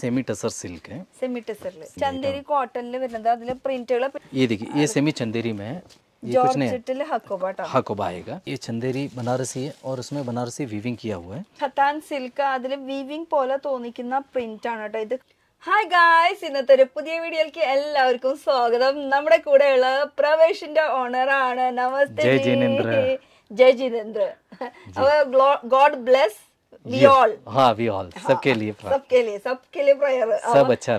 Semi tussar silk है semi tussar ले Chanderi cotton ले वरना दा अदले प्रिंट वाला ये देखिए ये सेमी चंदेरी में ये कुछ नहीं जॉर्जेट ले हकोबाटा हकोबाएगा ये चंदेरी बनारसी है और उसमें बनारसी वीविंग किया हुआ है खतान सिल्क का अदले वीविंग पोला तो नहीं किना प्रिंट आना टा इधर हाय गाइस इन वीडियो एल स्वागत नूड प्रवेश ओणर नमस्ते जय जय जय गॉड ब्लेस हाँ वी ऑल सबके लिए सबके പ്രയർ സബ് അച്ഛാ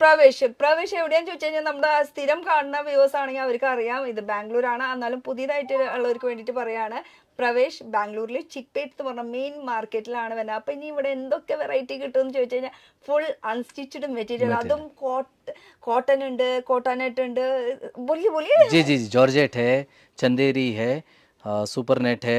പ്രവേശ് പ്രവേശ് എവിടെയാന്ന് ചോദിച്ചു കഴിഞ്ഞാൽ നമ്മുടെ സ്ഥിരം കാണുന്ന വ്യൂസ് ആണെങ്കിൽ അവർക്ക് അറിയാം ഇത് ബാംഗ്ലൂർ ആണ് എന്നാലും പുതിയതായിട്ട് ഉള്ളവർക്ക് വേണ്ടിയിട്ട് പറയാണ് പ്രവേശ് ബാംഗ്ലൂരിലെ ചിക്പേട്ട് എന്ന് പറഞ്ഞ മെയിൻ മാർക്കറ്റിലാണ് വരുന്നത് അപ്പൊ ഇനി ഇവിടെ എന്തൊക്കെ വെറൈറ്റി കിട്ടുമെന്ന് ചോദിച്ചു കഴിഞ്ഞാൽ ഫുൾ അൺസ്റ്റിച്ചഡ് മെറ്റീരിയൽ അതും കോട്ടൺ ഉണ്ട് കോട്ടനെറ്റ് ഉണ്ട് വലിയ വലിയ ജോർജേറ്റ് ചന്ദേരി ഹെ സൂപ്പർ നെറ്റ് ഹെ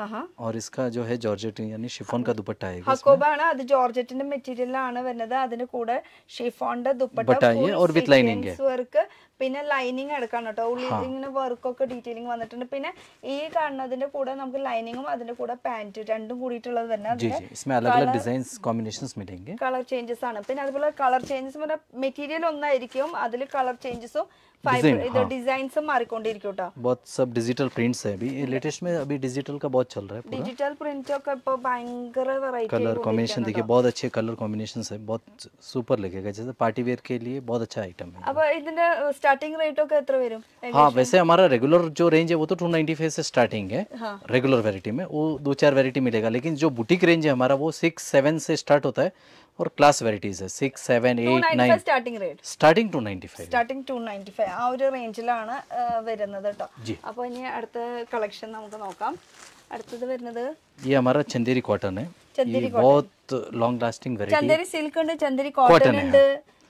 और इसका जो है ജോർജറ്റ് यानी ഷിഫോൺ का दुपट्टा ആയിരിക്കും ഹക്കോബാണ് അത് ജോർജറ്റിന്റെ ആണ് വരുന്നത് അതിനെ കൂടെ ഷിഫോണിന്റെ ദുപ്പട്ട और विद लाइनिंग വർക്ക് പിന്നെ ലൈനിങ് എടുക്കണം കേട്ടോ ഉള്ളി ഇങ്ങനെ വർക്കൊക്കെ ഡീറ്റെയിലിംഗ് വന്നിട്ടുണ്ട് പിന്നെ ഈ കാണുന്നതിന്റെ കൂടെ നമുക്ക് ലൈനിങ്ങും അതിന്റെ കൂടെ പാന്റ് രണ്ടും കൂടിയിട്ടുള്ളത് തന്നെ ഡിസൈൻസ് കോമ്പിനേഷൻസ് കളർ ചേഞ്ചസ് ആണ് പിന്നെ അതുപോലെ കളർ ചേഞ്ചസ് മെറ്റീരിയൽ ഒന്നായിരിക്കും അതിൽ കളർ ചേഞ്ചസും डिजाइन हाँ। बहुत सब डिजिटल प्रिंट्स है अभी लेटेस्ट में अभी डिजिटल का बहुत चल रहा है डिजिटल का कलर कॉम्बिनेशन देखिए बहुत अच्छे कलर है बहुत सुपर लगेगा जैसे पार्टी वेयर के लिए बहुत अच्छा है अब स्टार्टिंग रेटों का इतना वരും हाँ वैसे हमारा रेगुलर जो रेंज है वो तो 295 से स्टार्टिंग है हाँ. रेगुलर वैरायटी में वो दो चार वैरायटी मिलेगा लेकिन जो बुटीक रेंज है हमारा वो सिक्स सेवन से स्टार्ट होता है और class varieties six seven eight nine starting rate starting two ninety five starting two ninety five ആ ഒരു റേഞ്ചിലാണ് വരുന്നത് കേട്ടോ അപ്പോൾ ഇനി അടുത്ത കളക്ഷൻ നമുക്ക് നോക്കാം അടുത്തത് വരുന്നത് ഈ हमारा ചന്ദേരി കോട്ടൺ है ये बहुत long lasting variety Chanderi silk ഉണ്ട് ചന്ദേരി കോട്ടൺ ഉണ്ട്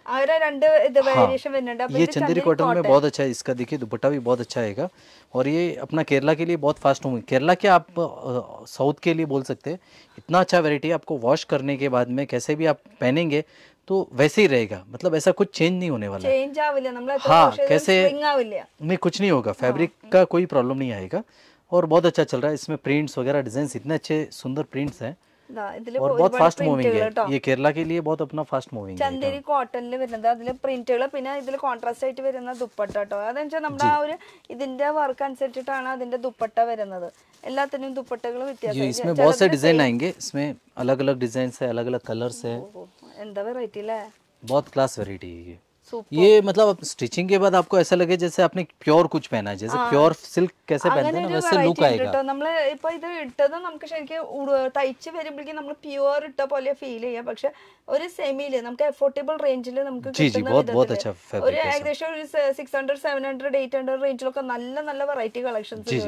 और हाँ, ये चंदेरी कॉटन में बहुत अच्छा है इसका देखिए दुपट्टा भी बहुत अच्छा आएगा और ये अपना केरला के लिए बहुत फास्ट होंगे केरला के आप साउथ के लिए बोल सकते हैं इतना अच्छा वेराइटी आपको वॉश करने के बाद में कैसे भी आप पहनेंगे तो वैसे ही रहेगा मतलब ऐसा कुछ चेंज नहीं होने वाला चेंज तो हाँ कैसे नहीं कुछ नहीं होगा फैब्रिक हाँ, का कोई प्रॉब्लम नहीं आएगा और बहुत अच्छा चल रहा है इसमें प्रिंट्स वगैरह डिजाइन इतने अच्छे सुंदर प्रिंट्स हैं और बहुत ഫാസ്റ്റ് മൂവിംഗ് ഈ കേരള കെ लिए बहुत अपना ഫാസ്റ്റ് മൂവിംഗ് ചന്ദേരി കോട്ടണിൽ വരുന്നത് അതിൽ പ്രിന്റുകൾ പിന്നെ ഇതിൽ കോൺട്രാസ്റ്റ് ആയിട്ട് വരുന്ന ദുപ്പട്ട കേട്ടോ അതെന്ന് വെച്ചാൽ നമ്മുടെ ആ ഒരു ഇതിന്റെ വർക്ക് അനുസരിച്ചിട്ടാണ് അതിന്റെ ദുപ്പട്ട വരുന്നത് എല്ലാത്തിനും ദുപ്പട്ടകൾ വ്യത്യാസം बहुत से डिजाइन आएंगे इसमें अलग अलग डिजाइन है अलग अलग कलर्स है എന്താ വെറൈറ്റി അല്ലേ बहुत क्लास വെറൈറ്റി है ये ये मतलब आप स्टिचिंग के बाद आपको ऐसा लगे जैसे आपने प्योर कुछ पहना है जैसे प्योर सिल्क कैसे पहनते हैं वैसे लुक ആയിട്ടോ നമ്മൾ ഇപ്പോൾ ഇത് ഇട്ടത് നമുക്ക് ശരിക്കും തയ്ച്ച് വരുമ്പോഴേക്കും നമ്മൾ പ്യുവർ ഇട്ട പോലെ ഫീൽ ചെയ്യാം പക്ഷെ ഒരു സെമിയിൽ നമുക്ക് എഫോർഡബിൾ റേഞ്ചിൽ നമുക്ക് കിട്ടുന്ന ഒരു ഏകദേശം ഒരു six hundred seven hundred eight hundred റേഞ്ചിലൊക്കെ നല്ല നല്ല വെറൈറ്റി കളക്ഷൻസ്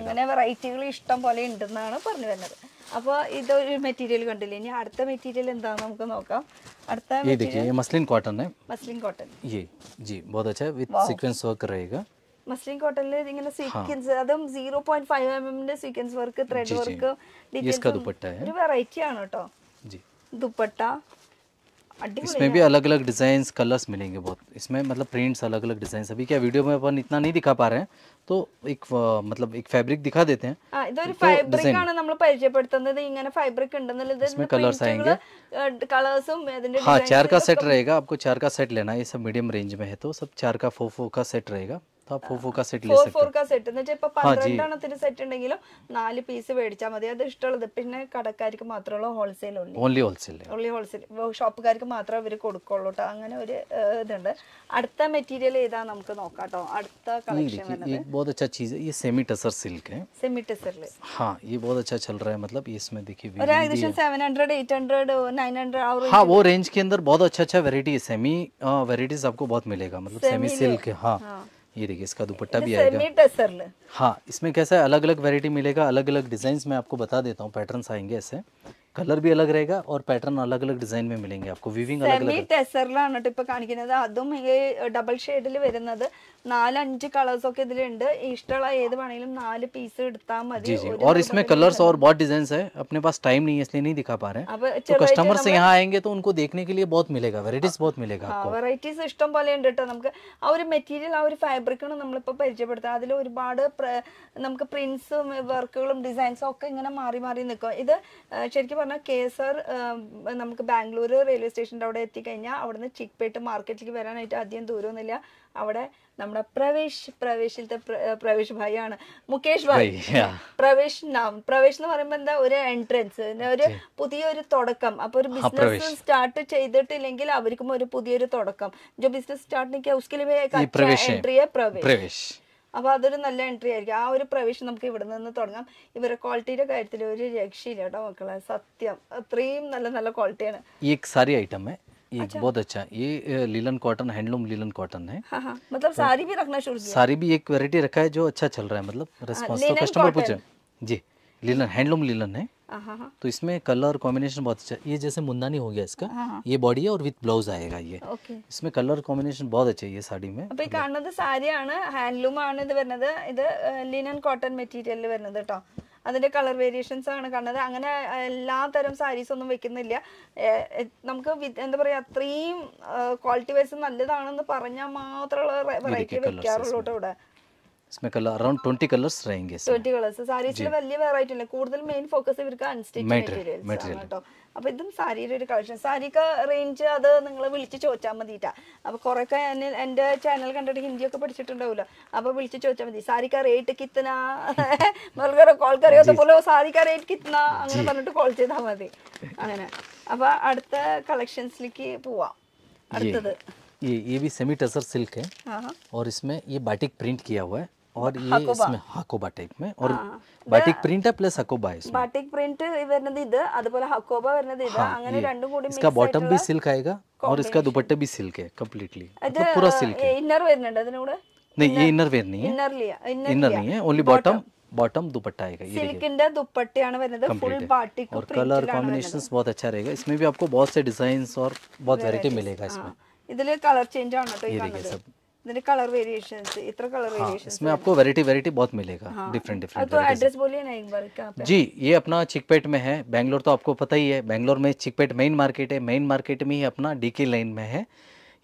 അങ്ങനെ വെറൈറ്റികൾ ഇഷ്ടം പോലെ ഉണ്ടെന്നാണ് പറഞ്ഞു വരുന്നത് अब इधर मटेरियल കണ്ടില്ല ഇനി അടുത്ത മെറ്റീരിയൽ എന്താണോ നമുക്ക് നോക്കാം അടുത്ത ഈ देखिए ഈ മസ്ലിൻ കോട്ടൺ ആണ് മസ്ലിൻ കോട്ടൺ ഇത് जी बहुत अच्छा है വിത്ത് സീക്വൻസ് വർക്ക് ആയിര മസ്ലിൻ കോട്ടണിൽ ഇങ്ങനെ സീക്വൻസ് ಅದം 0.5 mm ന്റെ സീക്വൻസ് വർക്ക് ത്രെഡ് വർക്ക് ഇതിസ് ക दुपट्टा है डिफरेंट वैरायटी ആണ് ട്ടോ जी दुपट्टा इसमें भी અલગ અલગ ഡിസൈൻസ് കളర్స్ मिलेंगे बहुत इसमें मतलब принट्स અલગ અલગ ഡിസൈൻസ് सभी क्या വീഡിയോ में अपन इतना नहीं दिखा पा रहे हैं तो एक मतलब एक फैब्रिक दिखा देते हैं आ, ഇതൊരു ഫാബ്രിക് तो ആണ് നമ്മൾ പരിചയപ്പെടുത്തുന്നത് ഇങ്ങനെ ഫാബ്രിക് ഉണ്ടെന്നുള്ളത് इसमें कलर्स आएंगे कलर्सും അതിന്റെ हाँ चार का सेट रहेगा आपको चार का सेट लेना है ये सब मीडियम रेंज में है तो सब चार का फोर फोर का सेट रहेगा ഫോർ ഫോർ സെറ്റ് എന്ന് വെച്ചാൽ ഇപ്പൊ പന്ത്രണ്ടെണ്ണത്തിന് സെറ്റ് ഉണ്ടെങ്കിലും നാല് പീസ് മേടിച്ചാൽ മതി അത് ഇഷ്ടമുള്ളത് പിന്നെ കടക്കാർക്ക് മാത്രമുള്ള wholesale only wholesale only wholesale ഷോപ്പുകാർക്ക് മാത്രമേ അവർ കൊടുക്കുള്ളൂ കേട്ടോ അങ്ങനെ ഒരു ഇതുണ്ട് അടുത്ത മെറ്റീരിയൽ ഏതാ നമുക്ക് നോക്കാം കേട്ടോ അടുത്ത കളക്ഷൻ बहुत अच्छा चीज है ये सेमी टसर सिल्क है सेमी टसर हाँ ये बहुत अच्छा चल रहा है मतलब इसमें देखिए और एडिशन 700 800 900 और हाँ वो रेंज के अंदर बहुत अच्छा अच्छा वैरायटी है सेमी वैरायटीज आपको बहुत मिलेगा मतलब सेमी सिल्क हाँ ये देखिए इसका दुपट्टा भी आएगा हाँ इसमें कैसा है अलग अलग वेरायटी मिलेगा अलग अलग डिजाइन में आपको बता देता हूँ पैटर्न आएंगे ऐसे കളർ ബി അലഗ് രേഖ ഓർ पैटर्न അലഗ് അലഗ് ഡിസൈൻ में मिलेंगे आपको वीविंग അലഗ് अलग ടെസറിലാണ് കേട്ടോ ഇപ്പൊ കാണിക്കുന്നത് അതും ഈ ഡബിൾ ഷേഡിൽ വരുന്നത് നാല് അഞ്ച് കളേഴ്സ് ഒക്കെ ഇതിലുണ്ട് ഇഷ്ടമുള്ള ഏത് വേണേലും നാല് പീസ് എടുത്താൽ മതി जी जी और इसमें कलर्स और बहुत डिजाइन है अपने पास टाइम नहीं है इसलिए नहीं दिखा पा रहे हैं तो कस्टमर से यहाँ आएंगे तो उनको देखने के लिए बहुत मिलेगा വെറൈറ്റീസ് ഇഷ്ടം പോലെ ഉണ്ട് ട്ടോ നമുക്ക് ആ ഒരു മെറ്റീരിയൽ ആ ഒരു ഫാബ്രിക്കാണ് ഇപ്പോ പരിചയപ്പെടുത്തുക അതിൽ ഒരുപാട് നമുക്ക് പ്രിന്റ്സും വർക്കുകളും ഡിസൈൻസും ഒക്കെ ഇങ്ങനെ മാറി മാറി നിൽക്കും ഇത് ശരിക്കും പറഞ്ഞാൽ കെ എസ് ആർ നമുക്ക് ബാംഗ്ലൂർ റെയിൽവേ സ്റ്റേഷൻ്റെ അവിടെ എത്തിക്കഴിഞ്ഞാൽ അവിടുന്ന് ചിക്പേട്ട് മാർക്കറ്റിലേക്ക് വരാനായിട്ട് അധികം ദൂരമൊന്നുമില്ല അവിടെ നമ്മുടെ പ്രവേശ് പ്രവേശിലത്തെ പ്രവേശ് ഭായി ആണ് മുകേഷ് ഭായി പ്രവേശ് നാം പ്രവേശ് എന്ന് പറയുമ്പോൾ എന്താ ഒരു എൻട്രൻസ് ഒരു പുതിയൊരു തുടക്കം അപ്പോൾ ഒരു ബിസിനസ് സ്റ്റാർട്ട് ചെയ്തിട്ടില്ലെങ്കിൽ അവർക്കും ഒരു പുതിയൊരു തുടക്കം ജോ ബിസിനസ് സ്റ്റാർട്ട് എൻട്രിയെ പ്രവേശ് അപ്പോൾ അതൊരു നല്ല എൻട്രി ആയിരിക്കും ആ ഒരു പ്രവേശം നമുക്ക് ഇവിടെ നിന്ന് തുടങ്ങാം ഇവരുടെ ക്വാളിറ്റിയുടെ കാര്യത്തിൽ ഒരു രക്ഷയില്ല കേട്ടോ മക്കളെ സത്യം അത്രയും നല്ല നല്ല ക്വാളിറ്റിയാണ് ഈ സാരി ഐറ്റം ये अच्छा? बहुत अच्छा ये linen cotton handloom linen cotton है हाँ, मतलब सारी भी रखना शुरू किया सारी भी एक वैरायटी रखा है जो अच्छा चल रहा है मतलब रिस्पॉन्स तो पूछे जी तो इसमें कलर कॉम्बिनेशन बहुत अच्छा ये जैसे मुंदानी हो गया इसका ये बॉडी है और विथ ब्लाउज आएगा ये इसमें कलर कॉम्बिनेशन बहुत अच्छा है ये साड़ी में അപ്പോൾ ഈ കാണുന്നത് സാരിയാണ് ഹാൻഡ്ലൂമാണ് ഇത് വരുന്നത് ഇത് ലിനൻ കോട്ടൺ മെറ്റീരിയലിൽ വരുന്നത് കേട്ടോ അതിന്റെ കളർ വേരിയേഷൻസ് ആണ് കാണുന്നത് അങ്ങനെ എല്ലാ തരം സാരീസ് ഒന്നും വെക്കുന്നില്ല നമുക്ക് എന്താ പറയാ അത്രയും ക്വാളിറ്റി വൈസ് നല്ലതാണെന്ന് പറഞ്ഞാൽ മാത്രമുള്ള വെറൈറ്റി വെക്കാറുള്ളൂ ഇവിടെ इसमें कलर अराउंड ट्वेंटी कलर्स रहेंगे ട്വന്റി കളേഴ്സ് സാരീസിൽ വലിയ വെറൈറ്റി ഉണ്ട് കൂടുതൽ മെയിൻ ഫോക്കസ് ഇവർക്ക് അൺസ്റ്റിച്ച് മെറ്റീരിയൽസ് ആണ് കേട്ടോ അപ്പൊ ഇതും സാരിയുടെ ഒരു കളക്ഷൻ സാരിക്ക് റേഞ്ച് അത് നിങ്ങൾ വിളിച്ച് ചോദിച്ചാൽ മതിട്ടാ അപ്പൊ കുറെയൊക്കെ എന്റെ ചാനൽ കണ്ടിട്ട് ഹിന്ദിയൊക്കെ പഠിച്ചിട്ടുണ്ടാവുമല്ലോ അപ്പൊ വിളിച്ച് ചോദിച്ചാൽ മതി സാരിക്ക റേറ്റ് കിത്തന മൽഗറോ കോൾ കറിയോ പോലെ സാരിക്ക റേറ്റ് കിത്തന അങ്ങനെ പറഞ്ഞിട്ട് കോൾ ചെയ്താൽ മതി അങ്ങനെ അപ്പൊ അടുത്ത കളക്ഷൻസിലേക്ക് പോവാം അടുത്തത് ये ये भी सेमी टसर सिल्क है और इसमें ये बाटिक प्रिंट किया हुआ है और ये इसमें हकोबा टाइप में और प्रिंट हाँ, हाँ. है प्लस इसमें പ്രിന്റ് प्रिंट वरना दी പ്രിന്റ് വരുന്നത് पर അതുപോലെ वरना दी ഇത് हाँ, അങ്ങനെ രണ്ടും कोड़े इसका बॉटम भी सिल्क आएगा और इसका दुपट्टा भी सिल्क है कंपलीटली मतलब पूरा सिल्क है इनर വരുന്നുണ്ട് അതിനൂടെ नहीं ये इनर वेयर नहीं है इनर लिया इनर नहीं है ओनली बॉटम बॉटम दुपट्टा आएगा ये दुपट्टे आने दुपट्टയാണ് വരുന്നത് फुल ബാറ്റിക് और कलर कॉम्बिनेशंस बहुत अच्छा रहेगा इसमें भी आपको बहुत से डिजाइंस और बहुत वैरायटी मिलेगा इसमें इधर कलर चेंज आना तो ये देखिए सब कलर कलर हाँ, इसमें आपको वेरायटी वेरायटी बहुत मिलेगा डिफरेंट हाँ। डिफरेंट तो एड्रेस बोलिए ना एक बार क्या जी ये अपना चिकपेट में है बैंगलोर तो आपको पता ही है बैंगलोर में चिकपेट मेन मार्केट है मेन मार्केट में ही अपना डीके लाइन में है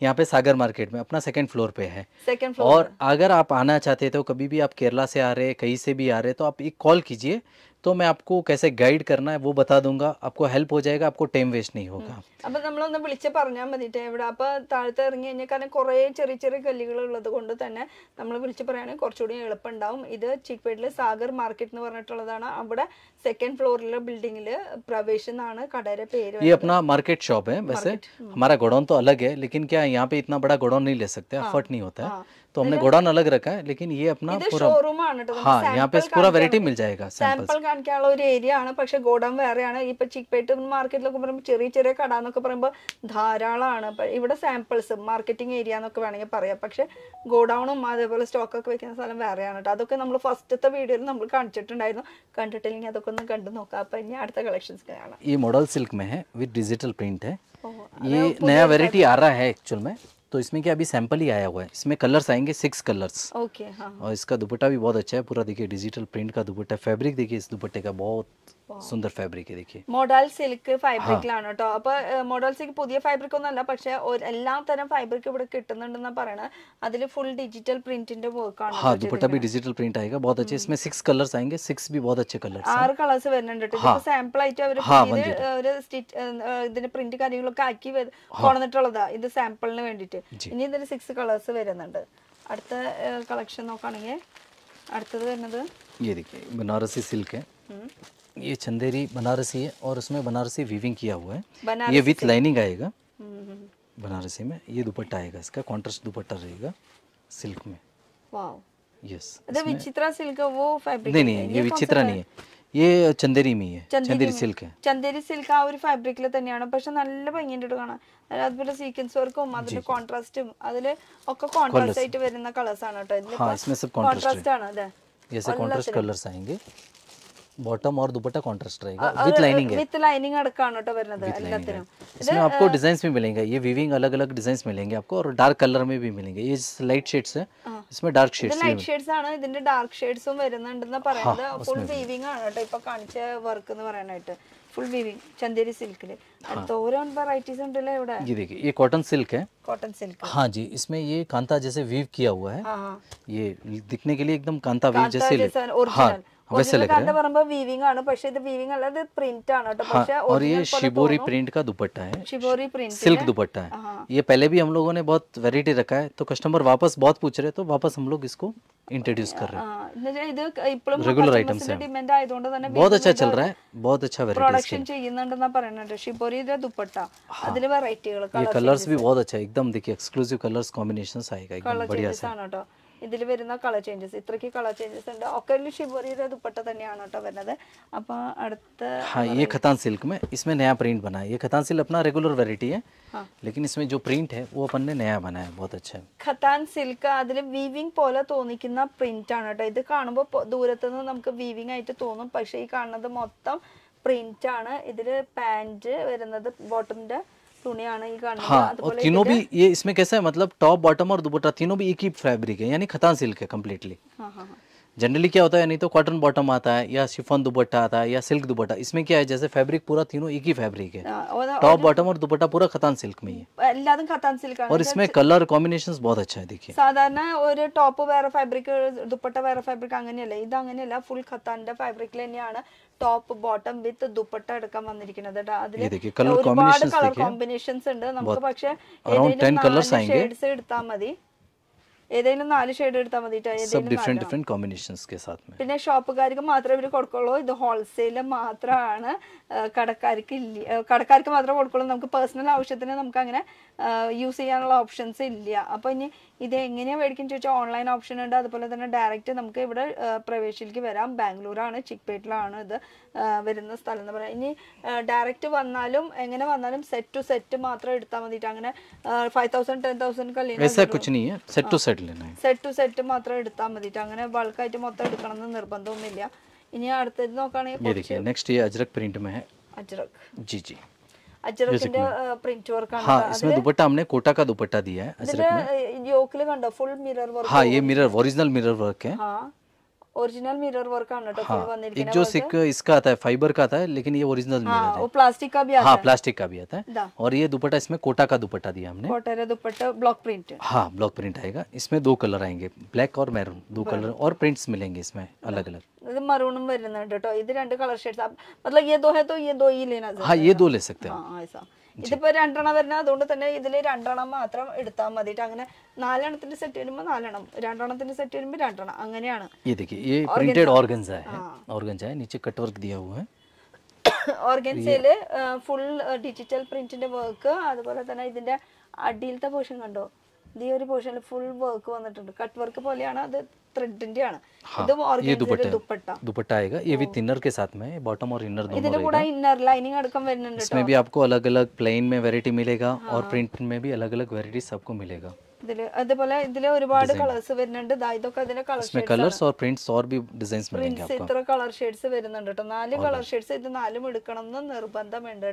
यहाँ पे सागर मार्केट में अपना सेकंड फ्लोर पे है सेकंड फ्लोर और अगर आप आना चाहते तो कभी भी आप केरला से आ रहे हैं कहीं से भी आ रहे तो आप एक कॉल कीजिए तो मैं आपको कैसे ഗൈഡ് करना है वो बता दूंगा आपको हेल्प हो जाएगा आपको ടൈം വേസ്റ്റ് नहीं होगा അപ്പോൾ നമ്മളൊന്ന് വിളിച്ച് പറഞ്ഞാൽ മതിട്ടെ ഇവിടെ അപ്പോൾ താഴത്തെ ഇറങ്ങി കഴിഞ്ഞാൽ കാരണം കുറേ ചെറിയ ചെറിയ കല്ലുകൾ ഉള്ളത് കൊണ്ട് തന്നെ നമ്മൾ വിളിച്ച് പറയുകയാണെങ്കിൽ കുറച്ചുകൂടി എളുപ്പമുണ്ടാവും ഇത് ചീക്ക്പേട്ടിലെ സാഗർ മാർക്കറ്റ് എന്ന് പറഞ്ഞിട്ടുള്ളതാണ് അവിടെ സെക്കंड ഫ്ലോറിലെ ബിൽഡിംഗിൽ പ്രവേശ് എന്നാണ് കടയുടെ പേര് ये अपना मार्केट शॉप है वैसे हमारा गोडाउन तो अलग है लेकिन क्या यहाँ पे इतना बड़ा गोडाउन नहीं ले सकते अफर्ट नहीं होता है तो हमने गोडाउन अलग रखा है लेकिन ये अपना पूरा हाँ यहाँ पे पूरा വെറൈറ്റി മിൽ ജായേഗ സാമ്പിൾ കാണിക്കാനുള്ള ഒരു ഏരിയ ആണ് പക്ഷെ ഗോഡൗൺ വേറെയാണ് ഇപ്പൊ ചിക്പേട്ട് മാർക്കറ്റിലൊക്കെ പറയുമ്പോൾ ചെറിയ ചെറിയ കട എന്നൊക്കെ പറയുമ്പോൾ ധാരാളമാണ് ഇവിടെ സാമ്പിൾസ് മാർക്കറ്റിംഗ് ഏരിയ എന്നൊക്കെ വേണമെങ്കിൽ പറയാം പക്ഷെ ഗോഡൗണും അതേപോലെ സ്റ്റോക്ക് ഒക്കെ വെക്കുന്ന സ്ഥലം വേറെയാണ് കേട്ടോ അതൊക്കെ നമ്മൾ ഫസ്റ്റത്തെ വീഡിയോയിൽ നമ്മൾ കാണിച്ചിട്ടുണ്ടായിരുന്നു കണ്ടിട്ടില്ലെങ്കിൽ അതൊക്കെ ഒന്ന് കണ്ടു നോക്കാം അപ്പൊ ഇനി അടുത്ത കളക്ഷൻസ് കാണാം ഈ മോഡൽ സിൽക്ക് മേ വിത്ത് ഡിജിറ്റൽ പ്രിന്റ് है ये नया वेराइटी आ रहा है एक्चुअल में तो इसमें क्या अभी सैंपल ही आया हुआ है इसमें कलर्स आएंगे सिक्स कलर्स ओके okay, हाँ, हाँ। और इसका दुपट्टा भी बहुत अच्छा है पूरा देखिए डिजिटल प्रिंट का दुपट्टा फैब्रिक देखिए इस दुपट्टे का बहुत സുന്ദർ ഫാബ്രിക് देखिए മോഡൽ സിൽക്ക് ഫാബ്രിക്കിലാണ് കേട്ടോ അപ്പൊ മോഡൽ സിൽക്ക് പുതിയ ഫാബ്രിക് ഒന്നും അല്ല പക്ഷെ എല്ലാ തരം ഫാബ്രിക് ഇവിടെ കിട്ടുന്നുണ്ടെന്ന് പറയണത് അതിൽ ഫുൾ ഡിജിറ്റൽ പ്രിന്റിന്റെ വർക്ക് ആണ് हाँ दुपट्टा भी ഡിജിറ്റൽ പ്രിന്റ് ആയിക बहुत अच्छे इसमें 6 കളേഴ്സ് ആയിങ്ക 6 भी बहुत अच्छे കളേഴ്സ് ആറ് കളേഴ്സ് വരുന്നുണ്ട് കേട്ടോ ഇപ്പൊ സാമ്പിൾ ആയിട്ട് അവർ ഒരു സ്റ്റിച്ച് ഇതിന്റെ പ്രിന്റ് കാര്യങ്ങളൊക്കെ ആക്കി കൊണ്ടുവന്നിട്ടുള്ളതാ ഇത് സാമ്പിളിന് വേണ്ടിയിട്ട് ഇനി ഇതിന് 6 കളേഴ്സ് വരുന്നുണ്ട് അടുത്ത കളക്ഷൻ നോക്കുകയാണെങ്കിൽ ये देखिए बनारसी सिल्क है हम्म। ये चंदेरी बनारसी है और उसमें बनारसी वीविंग किया हुआ है ये विथ लाइनिंग आएगा हम्म। बनारसी में ये दुपट्टा आएगा इसका कॉन्ट्रास्ट दुपट्टा रहेगा सिल्क में यस yes, विचित्रा सिल्क वो फैब्रिक नहीं नहीं ये विचित्रा नहीं है ये ചന്ദേരി മീ ചന്ദേരി സിൽക്ക് ചന്ദേരി സിൽക്ക് ആ ഒരു ഫാബ്രിക്കിൽ തന്നെയാണ് പക്ഷെ നല്ല ഭംഗിയുണ്ട് കാണാൻ അതുപോലെ സീക്വൻസ് വർക്കും അതിന്റെ കോൺട്രാസ്റ്റും അതിൽ ഒക്കെ കോൺട്രാസ്റ്റ് ആയിട്ട് വരുന്ന കളേഴ്സ് ആണ് കേട്ടോ ഇതിൽ കോൺട്രാസ്റ്റ് ആണ് അതെ കോൺട്രാസ്റ്റ് കളേഴ്സ് ആയെങ്കിൽ बॉटम और दुपट्टा कॉन्ट्रास्ट रहेगा विद लाइनिंग है विद लाइनिंग അടക്കാണ് ട്ടോ വരുന്നത് എല്ലാത്തിനും इसमें आपको डिजाइंस भी मिलेंगे ये वीविंग अलग-अलग डिजाइंस मिलेंगे आपको और डार्क कलर में भी मिलेंगे ये लाइट शेड्स है इसमें डार्क शेड्स है लाइट शेड्स ആണ് ഇതിന്റെ ഡാർക്ക് ഷേഡ്സും വരുന്നുണ്ടെന്ന് हाँ, പറയുന്നത് ഫുൾ വീവിംഗ് ആണ് ട്ടോ ഇപ്പോ കാണിച്ച വർക്ക് എന്ന് പറയാനായിട്ട് ഫുൾ വീവിംഗ് ചന്ദേരി സിൽക്കിൽ അതോരോൺ വെറൈറ്റീസ് ഉണ്ടല്ലേ ഇവിടെ ഈ देखिए ये कॉटन सिल्क है कॉटन सिल्क हां जी इसमें ये कांता जैसे वीव किया हुआ है हां हाँ। ये दिखने के लिए एकदम कांता वीव जैसे हां जैसे ओरिजिनल और ये शिबोरी प्रिंट का दुपट्टा है शिबोरी प्रिंट सिल्क दुपट्टा है ये पहले भी हम लोगों ने बहुत वेरायटी रखा है तो कस्टमर वापस बहुत पूछ रहे तो वापस हम लोग इसको इंट्रोड्यूस कर रहे हैं रेगुलर हाँ, आइटम से बहुत अच्छा चल रहा है बहुत अच्छा वेरायटी हाँ। शिबोरी भी बहुत अच्छा एकदम देखिए एक्सक्लूसिव कलर्स कॉम्बिनेशन आएगा बढ़िया ഇതിൽ വരുന്ന കളർ ചേഞ്ചസ് ഇത്രയ്ക്ക് കളർ ചേഞ്ചസ് ഉണ്ട് ഒക്കെ ഷിബോറിയുടെ ദുപ്പട്ട തന്നെയാണ് കേട്ടോ വരുന്നത് അപ്പൊ അടുത്ത ഈ ഖത്താൻ സിൽക്ക് सिल्क में इसमें नया प्रिंट बना है ये खतान सिल्क अपना रेगुलर वेराइटी है हाँ. लेकिन इसमें जो प्रिंट है वो अपन ने नया बनाया बहुत अच्छा है ഖത്താൻ സിൽക്ക് അതില് വീവിംഗ് പോലെ തോന്നിക്കുന്ന പ്രിന്റ് ആണ് കേട്ടോ ഇത് കാണുമ്പോൾ ദൂരത്തു നിന്ന് നമുക്ക് വീവിംഗ് ആയിട്ട് തോന്നും പക്ഷേ ഈ കാണുന്നത് മൊത്തം പ്രിന്റ് ആണ് ഇതില് പാന്റ് വരുന്നത് ബോട്ടമിന്റെ हाँ तो और तीनों भी ये इसमें कैसा है मतलब टॉप बॉटम और दुपट्टा तीनों भी एक ही फैब्रिक है यानी खतान सिल्क है कम्प्लीटली जनरली हाँ, हाँ, हाँ। क्या होता है नहीं तो कॉटन बॉटम आता है या शिफॉन दुपट्टा आता है या सिल्क दुपट्टा इसमें क्या है जैसे फैब्रिक पूरा तीनों एक ही फैब्रिक है टॉप बॉटम और दुपट्टा पूरा खतान सिल्क में ही है खतान सिल्क और इसमें कलर कॉम्बिनेशन बहुत अच्छा है देखिए साधारण और टॉप വേറെ फैब्रिक दुपट्टा വേറെ फैब्रिक അങ്ങനെയല്ല ഇത് അങ്ങനെയല്ല full top bottom with dupatta എടുക്കാൻ വന്നിരിക്കുന്നത് അതിൽ ഒരുപാട് കളർ കോമ്പിനേഷൻസ് ഉണ്ട് നമുക്ക് പക്ഷെ ഷെയ്ഡ്സ് എടുത്താൽ മതി ഏതെങ്കിലും നാല് ഷെയ്ഡ് എടുത്താൽ മതി പിന്നെ ഷോപ്പുകാർക്ക് മാത്രമേ ഇവർ കൊടുക്കുള്ളൂ ഇത് ഹോൾസെയിൽ മാത്രമാണ് കടക്കാർക്ക് ഇല്ല കടക്കാർക്ക് മാത്രമേ കൊടുക്കുള്ളൂ നമുക്ക് പേഴ്സണൽ ആവശ്യത്തിന് നമുക്ക് അങ്ങനെ യൂസ് ചെയ്യാനുള്ള ഓപ്ഷൻസ് ഇല്ല അപ്പോൾ ഇനി ഇത് എങ്ങനെയാണ് മേടിക്കുന്ന ചോദിച്ചാൽ ഓൺലൈൻ ഓപ്ഷൻ ഉണ്ട് അതുപോലെ തന്നെ ഡയറക്റ്റ് നമുക്ക് ഇവിടെ പ്രവേശിലേക്ക് വരാം ബാംഗ്ലൂരാണ് ചിക്പേട്ടിലാണ് ഇത് വരുന്ന സ്ഥലം എന്ന് പറയാം ഇനി ഡയറക്റ്റ് വന്നാലും എങ്ങനെ വന്നാലും സെറ്റ് ടു സെറ്റ് മാത്രം എടുത്താൽ മതിയിട്ട് അങ്ങനെ five thousand ten thousand set two set മാത്രം എടുത്താൽ മതിയിട്ട് അങ്ങനെ ബൾക്കായിട്ട് മൊത്തം എടുക്കണമെന്ന് നിർബന്ധമൊന്നുമില്ല ഇനി അടുത്തത് നോക്കുകയാണെങ്കിൽ നെക്സ്റ്റ് അജ്രക് प्रिंट में है अजरक जी जी പ്രിന്റ് വർക്ക് ആണ് हाँ इसमें दुपट्टा हमने कोटा का दुपट्टा दिया है കണ്ടോ full mirror work original mirror work है ओरिजिनल मिरर वर्क आना तो हाँ, एक जो सिक इसका आता है फाइबर का आता है लेकिन ये ओरिजिनल हाँ, मिरर है वो प्लास्टिक का भी आता हाँ, है प्लास्टिक का भी आता है और ये दुपट्टा इसमें कोटा का दुपट्टा दिया हमने कोटा का दुपट्टा ब्लॉक प्रिंट हाँ ब्लॉक प्रिंट आएगा इसमें दो कलर आएंगे ब्लैक और मैरून दो कलर और प्रिंट्स मिलेंगे इसमें अलग अलग मरून വരുന്നുണ്ട് കേട്ടോ ഇത് രണ്ട് मतलब ये दो है तो ये दो ही लेना हाँ ये दो ले सकते हैं हाँ, ऐसा ഇതിപ്പോ രണ്ടെണ്ണം വരുന്ന അതുകൊണ്ട് തന്നെ ഇതിൽ രണ്ടെണ്ണം മാത്രം എടുത്താൽ മതി അങ്ങനെ നാലെണ്ണത്തിന്റെ സെറ്റ് വരുമ്പോ നാലെണ്ണം രണ്ടെണ്ണത്തിന്റെ സെറ്റ് വരുമ്പോ രണ്ടെണ്ണം അങ്ങനെയാണ് ये नीचे कट वर्क दिया हुआ है ഫുൾ ഡിജിറ്റൽ പ്രിന്റിന്റെ വർക്ക് അതുപോലെ തന്നെ ഇതിന്റെ അടിയിലത്തെ പോർഷൻ കണ്ടോ ഈ ഒരു പോർഷനിൽ ഫുൾ വർക്ക് വന്നിട്ടുണ്ട് കട്ട് വർക്ക് പോലെയാണ് അത് ആണ് ദുപ്പട്ട വരുന്നുണ്ട് मिलेगा और प्रिंट में भी अलग अलग वैरायटी सबको मिलेगा അതുപോലെ ഒരുപാട് കളേഴ്സ് വരുന്നുണ്ട് ഇതൊക്കെ കളർ കളേഴ്സ് ഓർ പ്രിന്റ്സ് ഓർ ബി ഡിസൈൻസ് കളർ വരുന്നുണ്ട് കളർ ഇത് നാലും നിർബന്ധമുണ്ട്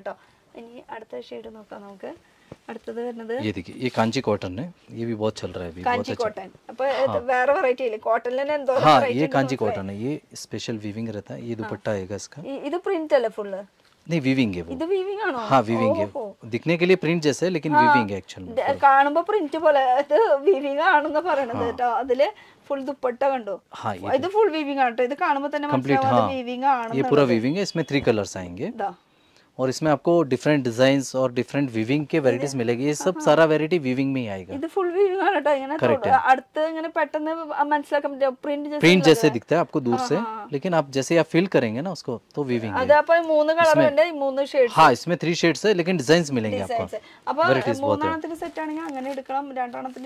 ഇനി അടുത്ത നോക്കാം നമുക്ക് അടുത്തത് വരുന്നത് ഈ കാഞ്ചി കോട്ടൺ ये भी बहुत चल रहा है अभी कांची कॉटन അപ്പോൾ വേറെ വെറൈറ്റി ഇല്ലേ കോട്ടണിൽ തന്നെ എന്തോ हाँ ये कांची कॉटन है ये स्पेशल वीविंग रहता है ये दुपट्टा आएगा इसका ഇത് പ്രിന്റ് അല്ലേ ഫുള്ള് नहीं वीविंग है ഇത് വീവിംഗ് ആണോ हाँ वीविंग दिखने के लिए प्रिंट जैसे लेकिन वीविंग है एक्चुअल में കാണുമ്പോൾ പ്രിന്റ് പോലെ ഇത് വീവിംഗ് ആണെന്ന് പറയണത് കേട്ടോ അതില് ഫുൾ ദുപ്പട്ട കണ്ടോ हाँ ये ഇത് ഫുൾ വീവിംഗ് ആണ് കേട്ടോ ഇത് കാണുമ്പോൾ തന്നെ complete മനസ്സിലാവും വീവിംഗ് ആണ് ये पूरा वीविंग है इसमें थ्री कलर्स आएंगे और इसमें आपको डिफरेंट डिजाइन और डिफरेंट विविंग के वेराइटीज मिलेगी ये सब हाँ। सारा वेराइटी विविंग में ही आएगा जैसे प्रिंट जैसे दिखता है आपको दूर हाँ, से हाँ। लेकिन आप जैसे आप फील करेंगे ना उसको तो वीविंग हाँ इसमें थ्री शेड्स है लेकिन डिजाइंस मिलेंगे आपको ആണെങ്കിൽ അങ്ങനെ എടുക്കണം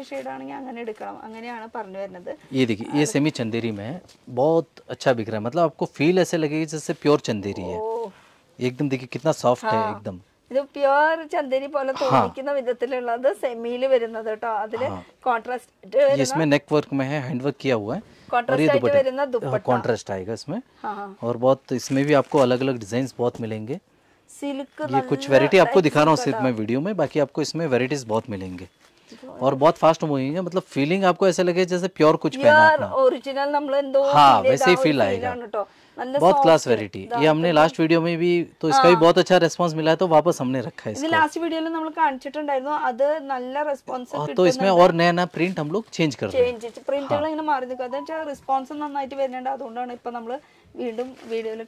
ഷേഡ് ആണെങ്കിൽ അങ്ങനെ എടുക്കണം അങ്ങനെയാണ് പറഞ്ഞു വരുന്നത് ये देखिए ये सेमी चंदेरी में बहुत अच्छा बिक रहा है मतलब आपको फील ऐसे लगेगी जैसे प्योर चंदेरी है एकदम देखिए कितना सॉफ्ट है एकदम ये प्योर चंदेरी पॉल तो निकलना विदतेल लोदा सेमीली वेरनदा ട്ട อ അതിലെ കോൺട്രാസ്റ്റ് इसमें નેટવર્ક મે હે હેન્ડવર્ક કિયા હુઆ હે કોટર સાઈડ પર વેરના દુપટ્ટા કોન્ટ્રાસ્ટ આય گا ઇસમે હા ઓર બહોત ઇસમે ભી આપકો અલગ અલગ ડિઝાઈન્સ બહોત મિલેંગે silk યે કુછ વેરિટી આપકો દિખા રહા હું સિર્ફ મે વિડિયો મે બાકી આપકો ઇસમે વેરિટીસ બહોત મિલેંગે और बहुत फास्ट मूविंग है मतलब फीलिंग आपको ऐसे लगे जैसे प्योर कुछ पहना है ओरिजिनल हाँ वैसे ही फील आएगा तो। बहुत क्लास वेरिटी ये हमने लास्ट वीडियो में भी तो इसका भी हाँ। बहुत अच्छा रेस्पॉन्स मिला है तो वापस हमने रखा है लास्ट वीडियो में നമ്മൾ കാണിച്ചിട്ടുണ്ടായിരുന്നു അത് तो इसमें और नया नया प्रिंट हम लोग चेंज कर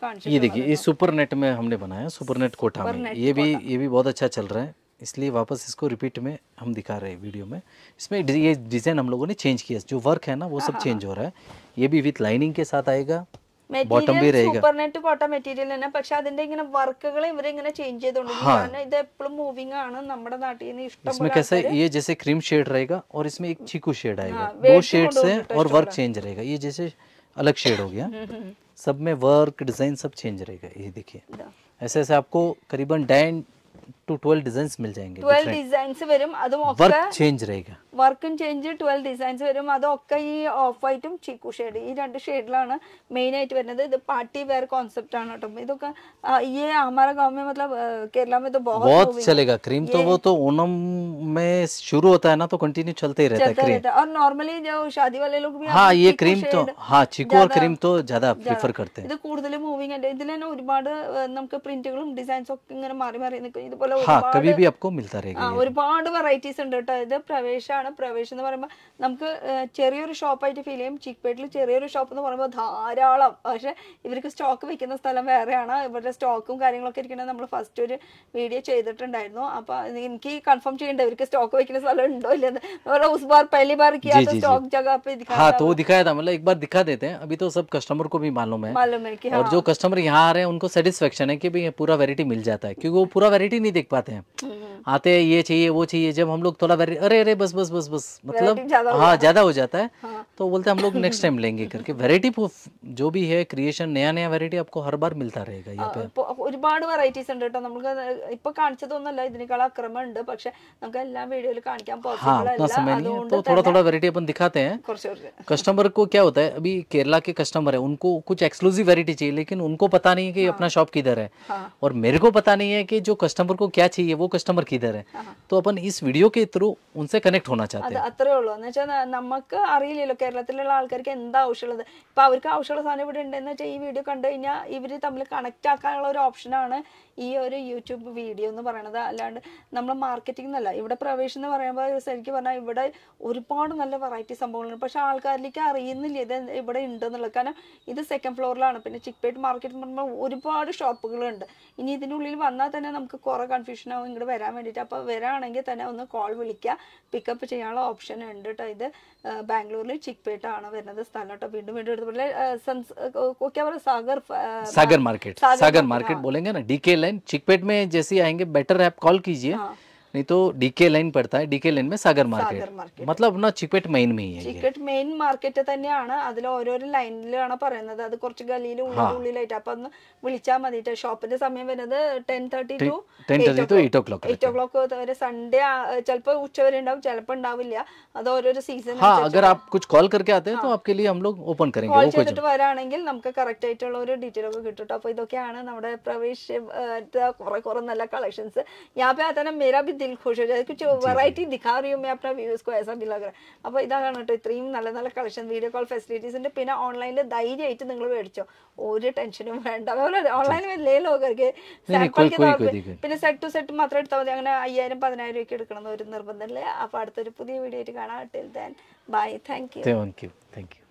हाँ। ये देखिए ये सुपर नेट में हमने बनाया सुपर नेट कोटा में ये भी ये भी बहुत अच्छा चल रहा है इसलिए वापस इसको रिपीट में हम दिखा रहे हैं वीडियो में इसमें ये डिज़ाइन हम लोगों ने चेंज किया जो वर्क है ना वो सब चेंज हाँ, हाँ, हाँ। हो रहा है ये भी വിത്ത് लाइनिंग के साथ आएगा ബോട്ടം ബി സൂപ്പർനെറ്റ് പോട്ട മെറ്റീരിയൽ തന്നെ പക്ഷെ അതിന്റെ ഇങ്ങനെ हाँ। ഇവരിങ്ങനെ ചേഞ്ച് ചെയ്തോണ്ടിരിക്കും കാരണം ഇത് എപ്പോഴും മൂവിംഗ് ആണ് നമ്മുടെ നാട്ടിൽ നിന്ന് ഇഷ്ടം इसमें कैसे ये जैसे क्रीम शेड रहेगा और इसमें एक चीकू शेड आएगा दो शेड हैं और वर्क चेंज रहेगा ये जैसे अलग शेड हो गया हम्म, हम्म। सब में वर्क डिजाइन सब चेंज रहेगा ये देखिए ऐसे ऐसे आपको करीबन डाइन टू ट्वेल्व डिजाइन मिल जाएंगे ट्वेल्व डिजाइन वर्क चेंज रहेगा वर्क चेंज ट्वेल्व डिजाइन वो ऑफ वाइट चीकू षेड ई रू षेड मेन वरुद पार्टी वेर कॉन्सेप्ट ये हमारा गांव में मतलब केरला में तो बहुत बहुत चलेगा क्रीम तो वो तो ओनम में शुरू होता है ना तो कंटिन्यू चलते ही रहता है और नॉर्मली जो शादी वाले लोग भी हाँ ये क्रीम तो हाँ चीकू और क्रीम तो ज्यादा प्रिफर करते हैं कूड़ा मूविंग प्रिंट डिजाइन मारी मारी हां कभी भी आपको मिलता रहेगा और पाउंड वैरायटीज ഉണ്ട് ട്ടാ ഇത് പ്രവേഷാണ് പ്രവേഷ എന്ന് പറയുമ്പോൾ നമുക്ക് ചെറിയൊരു ഷോപ്പ് ആയിട്ട് ഫീൽ ചെയ്യാം ചീക്ക് പേറ്റിൽ ചെറിയൊരു ഷോപ്പ് എന്ന് പറയുമ്പോൾ ധാരാളം പക്ഷെ ഇവർക്ക് സ്റ്റോക്ക് വെക്കുന്ന സ്ഥലം വേറെയാണ് ഇവര് സ്റ്റോക്കും കാര്യങ്ങളൊക്കെ ഇരിക്കുന്നേ നമ്മൾ ഫസ്റ്റ് ഒരു വീഡിയോ ചെയ്തിട്ടുണ്ട് ആയിരുന്നു അപ്പോൾ ഇതിൻ്റെ കൺഫേം ചെയ്യേണ്ട ഇവർക്ക് സ്റ്റോക്ക് വെക്കാനുള്ള സ്ഥലമുണ്ടോ ഇല്ല എന്നാ അപ്പോൾ റോസ് ബാർ પહેલી बार किया તો ടോക്ക് जगह पे दिखाया हां तो वो दिखाया था मतलब एक बार दिखा देते हैं अभी तो सब कस्टमर को भी मालूम है मालूम है और जो कस्टमर यहां आ रहे हैं उनको સેટિસ્ફેક્શન है कि भैया पूरा वैरायटी मिल जाता है क्योंकि वो पूरा वैरायटी नहीं देख पाते हैं हम्म। आते हैं ये चाहिए वो चाहिए जब हम लोग थोड़ा वेरी अरे अरे बस बस बस बस मतलब हाँ ज़्यादा हो जाता है हाँ, हाँ। तो बोलते हैं हम लोग नेक्स्ट टाइम लेंगे करके वेरायटी जो भी है क्रिएशन नया नया वेरायटी आपको हर बार मिलता रहेगा यहाँ पे हाँ, तो थोड़ा थोड़ा अपन दिखाते हैं कस्टमर को क्या होता है अभी केरला के कस्टमर है उनको कुछ एक्सक्लूसिव वेरायटी चाहिए लेकिन उनको पता नहीं है कि अपना शॉप किधर है और मेरे को पता नहीं है कि जो कस्टमर को क्या चाहिए वो कस्टमर കിधर है तो अपन इस वीडियो के ത്രൂ ഉൻസെ കണക്ട് ഹോണാ ചാത്തെ അത്രേ ഉള്ളൂ എന്ന് വെച്ചാൽ നമുക്ക് അറിയില്ലല്ലോ കേരളത്തിലുള്ള ആൾക്കാർക്ക് എന്താ ആവശ്യമുള്ളത് ഇപ്പൊ അവർക്ക് ആവശ്യമുള്ള സാധനം ഇവിടെ ഉണ്ടെന്ന് വെച്ചാൽ ഈ വീഡിയോ കണ്ടു കഴിഞ്ഞാൽ ഇവര് തമ്മിൽ കണക്ട് ആക്കാനുള്ള ഒരു ഓപ്ഷനാണ് ഈ ഒരു യൂട്യൂബ് വീഡിയോ എന്ന് പറയണത് അല്ലാണ്ട് നമ്മൾ മാർക്കറ്റിംഗ് എന്നല്ല ഇവിടെ പ്രവേശനം എന്ന് പറയുമ്പോൾ ശരിക്കും പറഞ്ഞാൽ ഇവിടെ ഒരുപാട് നല്ല വെറൈറ്റി സംഭവങ്ങളുണ്ട് പക്ഷെ ആൾക്കാരിലേക്ക് അറിയുന്നില്ല ഇത് ഇവിടെ ഉണ്ട് എന്നുള്ളത് കാരണം ഇത് സെക്കൻഡ് ഫ്ലോറിലാണ് പിന്നെ ചിക്പേട്ട് മാർക്കറ്റ് എന്ന് പറയുമ്പോൾ ഒരുപാട് ഷോപ്പുകളുണ്ട് ഇനി ഇതിനുള്ളിൽ ഉള്ളിൽ വന്നാൽ തന്നെ നമുക്ക് കുറേ കൺഫ്യൂഷൻ ആവും ഇങ്ങോട്ട് വരാൻ വേണ്ടിയിട്ട് അപ്പോൾ വരാണെങ്കിൽ തന്നെ ഒന്ന് കോൾ വിളിക്കുക പിക്കപ്പ് ചെയ്യാനുള്ള ഓപ്ഷൻ ഉണ്ട് കേട്ടോ ഇത് ബാംഗ്ലൂരിൽ ചിക്പേട്ടാണ് വരുന്നത് സ്ഥലം കേട്ടോ വീണ്ടും വീണ്ടും എടുത്തുപോലെ സാഗർ സാഗർ മാർക്കറ്റ് സാഗർ മാർക്കറ്റ് ബോലെങ്കിൽ ഡി കെ लाइन चिकपेट में जैसे आएंगे बेटर ऐप कॉल कीजिए हाँ। नहीं तो डीके ലൈൻ പടता है डीके ലൈൻ में സാഗർ മാർക്കറ്റ് मतलब अपना Chickpet main main Chickpet main market തന്നെയാണ് അതിൽ ഓരോരോ ലൈനിലാണ് പറയുന്നത് അത് കുറച്ച് ഗലിയിൽ ഉള്ളിലായിട്ട് അപ്പൊ ഒന്ന് വിളിച്ചാൽ മതിട്ട് ഷോപ്പിന്റെ സമയം വരുന്നത് ten thirty to eight o'clock eight o'clock വരെ സൺഡേ ചിലപ്പോൾ ഉച്ച വരെ ഉണ്ടാവും ചിലപ്പോൾ ഉണ്ടാവില്ല അത് ഓരോരോ സീസൺ അഗർ आप कुछ कॉल करके आते हैं तो आपके लिए हम लोग ओपन करेंगे കോൾ ചെയ്തിട്ട് വരാണെങ്കിൽ നമുക്ക് കറക്റ്റ് ആയിട്ടുള്ള ഒരു ഡീറ്റെയിൽ ഒക്കെ കിട്ടും അപ്പോൾ ഇതൊക്കെയാണ് നമ്മുടെ പ്രവേശ കുറെ കുറെ നല്ല കളക്ഷൻസ് ഞാൻ തന്നെ മേരാ ബി ദിൽ ഖുഷ് ഹോ വെറൈറ്റി ദിഖാറിയും रही हूं मैं अपना व्यूअर्स को ऐसा भी लग रहा है ഇതാണ് കേട്ടോ ഇത്രയും നല്ല നല്ല കളക്ഷൻ വീഡിയോ കോൾ ഫെസിലിറ്റീസ് ഉണ്ട് പിന്നെ ഓൺലൈനിൽ ധൈര്യമായിട്ട് നിങ്ങൾ മേടിച്ചോ ഒരു ടെൻഷനും വേണ്ട അതുപോലെ ഓൺലൈനിൽ വലിയ ലോകർക്ക് പിന്നെ സെറ്റ് ടു സെറ്റ് മാത്രം എടുത്താൽ മതി അങ്ങനെ അയ്യായിരം പതിനായിരം ഒക്കെ എടുക്കണം എന്ന് ഒരു നിർബന്ധമില്ല അപ്പോൾ അടുത്തൊരു പുതിയ വീഡിയോ ആയിട്ട് കാണാം bye thank you thank U